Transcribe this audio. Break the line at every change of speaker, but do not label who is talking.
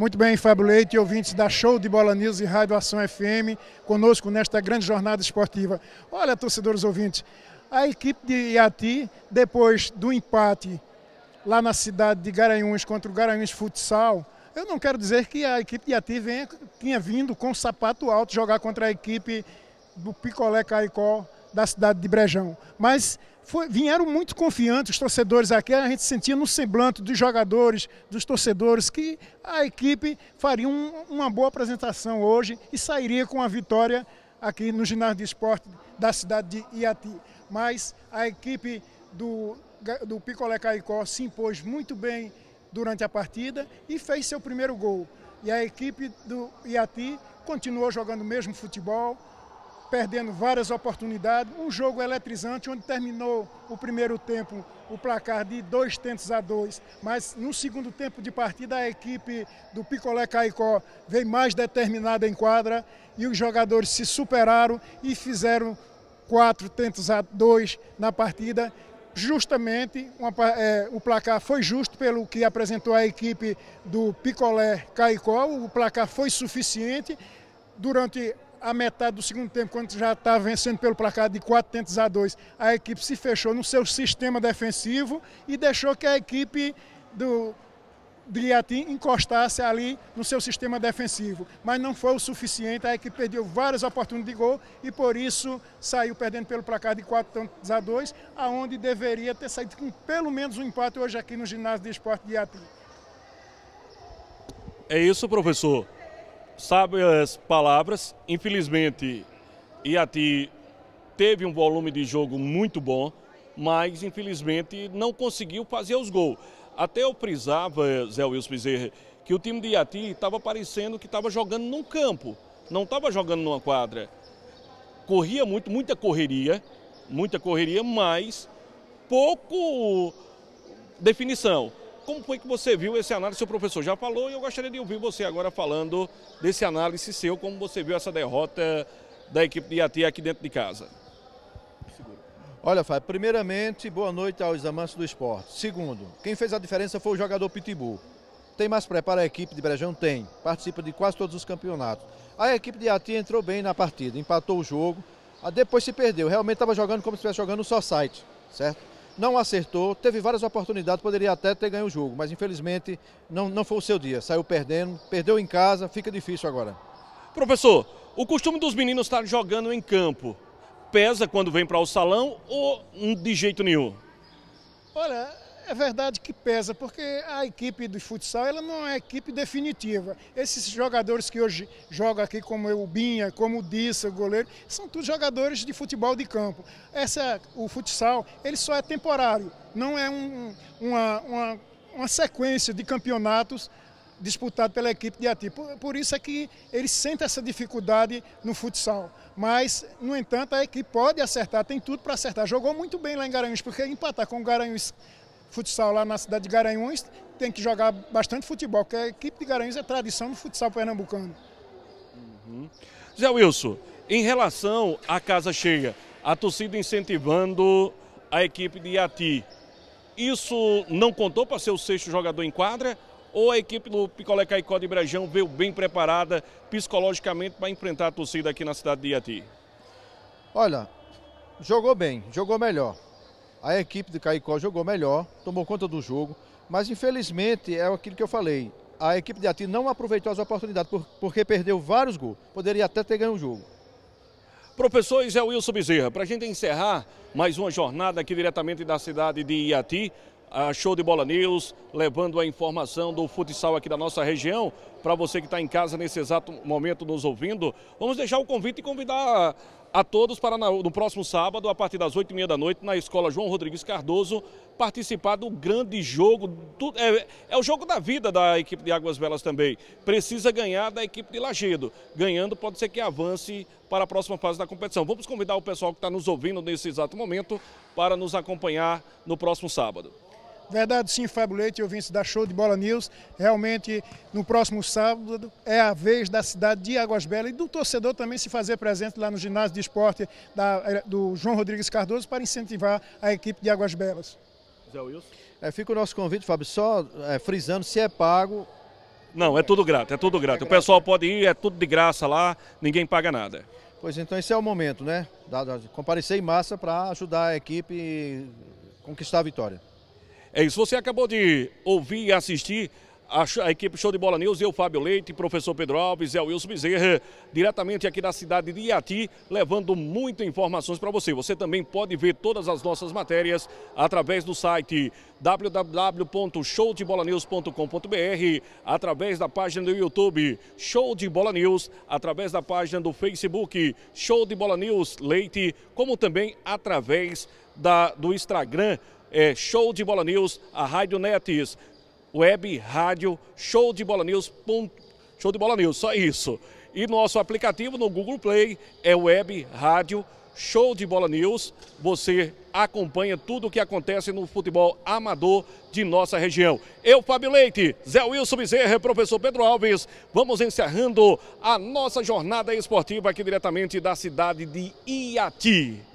Muito bem, Fábio Leite, ouvintes da Show de Bola News e Rádio Ação FM, conosco nesta grande jornada esportiva. Olha, torcedores ouvintes, a equipe de Iati, depois do empate lá na cidade de Garanhuns contra o Garanhuns Futsal, eu não quero dizer que a equipe de Iati venha, tinha vindo com sapato alto jogar contra a equipe do Picolé Caicó da cidade de Brejão. Mas foi, vieram muito confiantes os torcedores aqui, a gente sentia no semblante dos jogadores, dos torcedores, que a equipe faria um, uma boa apresentação hoje e sairia com a vitória aqui no ginásio de esporte da cidade de Iati. Mas a equipe do, do Picolé Caicó se impôs muito bem durante a partida e fez seu primeiro gol. E a equipe do Iati continuou jogando o mesmo futebol, perdendo várias oportunidades. Um jogo eletrizante, onde terminou o primeiro tempo o placar de dois tentos a dois, mas no segundo tempo de partida a equipe do Picolé Caicó veio mais determinada em quadra e os jogadores se superaram e fizeram quatro tentos a dois na partida justamente uma, é, o placar foi justo pelo que apresentou a equipe do Picolé Caicó, o placar foi suficiente. Durante a metade do segundo tempo, quando já estava tá vencendo pelo placar de 4 a 2, a equipe se fechou no seu sistema defensivo e deixou que a equipe do de Iatim encostasse ali no seu sistema defensivo. Mas não foi o suficiente, a equipe perdeu várias oportunidades de gol e por isso saiu perdendo pelo placar de 4 a 2, aonde deveria ter saído com pelo menos um empate hoje aqui no ginásio de esporte de Iatim.
É isso, professor sábias palavras. Infelizmente, Iati teve um volume de jogo muito bom, mas infelizmente não conseguiu fazer os gols. Até eu frisava, Zé Wilson Bezerra, que o time de Iati estava parecendo que estava jogando num campo, não estava jogando numa quadra. Corria muito, muita correria, muita correria, mas pouco definição. Como foi que você viu esse análise? O professor já falou e eu gostaria de ouvir você agora falando desse análise seu, como você viu essa derrota da equipe de Iati aqui dentro de casa.
Olha, Fábio, primeiramente, boa noite aos amantes do esporte. Segundo, quem fez a diferença foi o jogador Pitbull. Tem mais preparo a equipe de Brejão? Tem. Participa de quase todos os campeonatos. A equipe de Ati entrou bem na partida, empatou o jogo, depois se perdeu. Realmente estava jogando como se estivesse jogando só site, certo? não acertou, teve várias oportunidades, poderia até ter ganho o jogo, mas infelizmente não, não foi o seu dia, saiu perdendo, perdeu em casa, fica difícil agora. Professor, o costume dos
meninos estar jogando em campo pesa quando vem para o salão ou de jeito nenhum?
Olha, é verdade que pesa, porque a equipe de futsal ela não é equipe definitiva. Esses jogadores que hoje jogam aqui, como o Binha, como o Dissa, o goleiro, são todos jogadores de futebol de campo. Essa, o futsal ele só é temporário, não é um, uma, uma, uma sequência de campeonatos disputado pela equipe de Ati. Por, por, isso é que eles sentem essa dificuldade no futsal. Mas, no entanto, a equipe pode acertar, tem tudo para acertar. Jogou muito bem lá em Garanhuns, porque empatar com o Garanhuns futsal lá na cidade de Garanhuns tem que jogar bastante futebol, porque a equipe de Garanhuns é tradição no futsal pernambucano.
Uhum. Zé Wilson, em relação à casa cheia, a torcida incentivando a equipe de Iati, isso não contou para ser o sexto jogador em quadra? Ou a equipe do Picolé Caicó de Brejão veio bem preparada psicologicamente para enfrentar a torcida aqui na cidade de Iati?
Olha, jogou bem, jogou melhor. A equipe de Caicó jogou melhor, tomou conta do jogo, mas infelizmente é aquilo que eu falei. A equipe de Ati não aproveitou as oportunidades porque perdeu vários gols. Poderia até ter ganho o jogo.
Professor Zé Wilson Bezerra, para a gente encerrar mais uma jornada aqui diretamente da cidade de Iati, a ah, Show de Bola News, levando a informação do futsal aqui da nossa região. Para você que está em casa nesse exato momento nos ouvindo, vamos deixar o convite e convidar a todos para no próximo sábado, a partir das 8h30 da noite, na Escola João Rodrigues Cardoso, participar do grande jogo. é, é o jogo da vida da equipe de Águas Belas também. Precisa ganhar da equipe de Lagedo. Ganhando, pode ser que avance para a próxima fase da competição. Vamos convidar o pessoal que está nos ouvindo nesse exato momento para nos acompanhar no próximo sábado.
Verdade sim, Fábio Leite, ouvintes da Show de Bola News. Realmente, no próximo sábado, é a vez da cidade de Águas Belas e do torcedor também se fazer presente lá no ginásio de esporte da, eh, do João Rodrigues Cardoso para incentivar a equipe de Águas Belas. Zé Wilson? É, fica o nosso convite, Fábio, só é, frisando, se é pago...
Não, é tudo grato, é tudo grato. o pessoal pode ir, é tudo de graça lá, ninguém paga nada.
Pois então, esse é o momento, né? Comparecer em massa para ajudar a equipe a conquistar a vitória.
É isso, você acabou de ouvir e assistir a, a, equipe Show de Bola News, eu, Fábio Leite, professor Pedro Alves, é o Wilson Bezerra, diretamente aqui da cidade de Iati, levando muitas informações para você. Você também pode ver todas as nossas matérias através do site www.showdebolanews.com.br, através da página do YouTube Show de Bola News, através da página do Facebook Show de Bola News Leite, como também através da, do Instagram é Show de Bola News, a Rádio Netis, web, rádio, show de bola news, show de bola news, só isso. E nosso aplicativo no Google Play é web, rádio, show de bola news. Você acompanha tudo o que acontece no futebol amador de nossa região. Eu, Fábio Leite, Zé Wilson Bezerra, professor Pedro Alves, vamos encerrando a nossa jornada esportiva aqui diretamente da cidade de Iati.